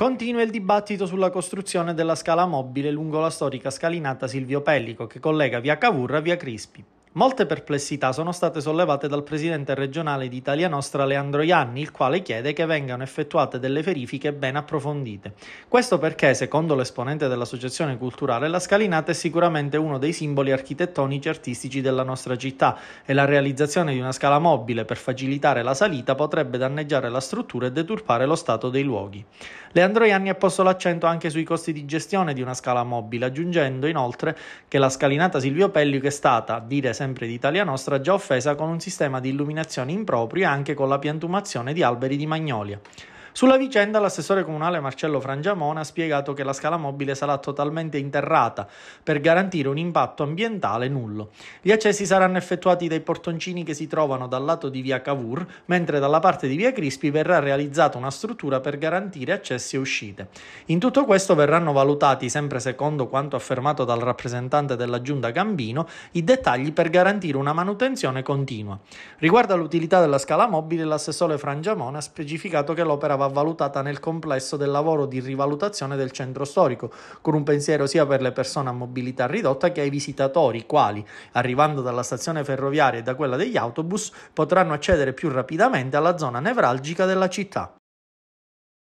Continua il dibattito sulla costruzione della scala mobile lungo la storica scalinata Silvio Pellico che collega via Cavour a via Crispi. Molte perplessità sono state sollevate dal presidente regionale d'Italia Nostra Leandro Ianni, il quale chiede che vengano effettuate delle verifiche ben approfondite. Questo perché, secondo l'esponente dell'associazione culturale, la scalinata è sicuramente uno dei simboli architettonici e artistici della nostra città e la realizzazione di una scala mobile per facilitare la salita potrebbe danneggiare la struttura e deturpare lo stato dei luoghi. Leandro Ianni ha posto l'accento anche sui costi di gestione di una scala mobile, aggiungendo inoltre che la scalinata Silvio Pellico è stata, dire sempre di Italia Nostra, già offesa con un sistema di illuminazione improprio e anche con la piantumazione di alberi di magnolia. Sulla vicenda l'assessore comunale Marcello Frangiamona ha spiegato che la scala mobile sarà totalmente interrata per garantire un impatto ambientale nullo. Gli accessi saranno effettuati dai portoncini che si trovano dal lato di via Cavour, mentre dalla parte di via Crispi verrà realizzata una struttura per garantire accessi e uscite. In tutto questo verranno valutati, sempre secondo quanto affermato dal rappresentante della Giunta Gambino, i dettagli per garantire una manutenzione continua. Riguardo all'utilità della scala mobile, l'assessore Frangiamona ha specificato che l'opera va valutata nel complesso del lavoro di rivalutazione del centro storico, con un pensiero sia per le persone a mobilità ridotta che ai visitatori, quali, arrivando dalla stazione ferroviaria e da quella degli autobus, potranno accedere più rapidamente alla zona nevralgica della città.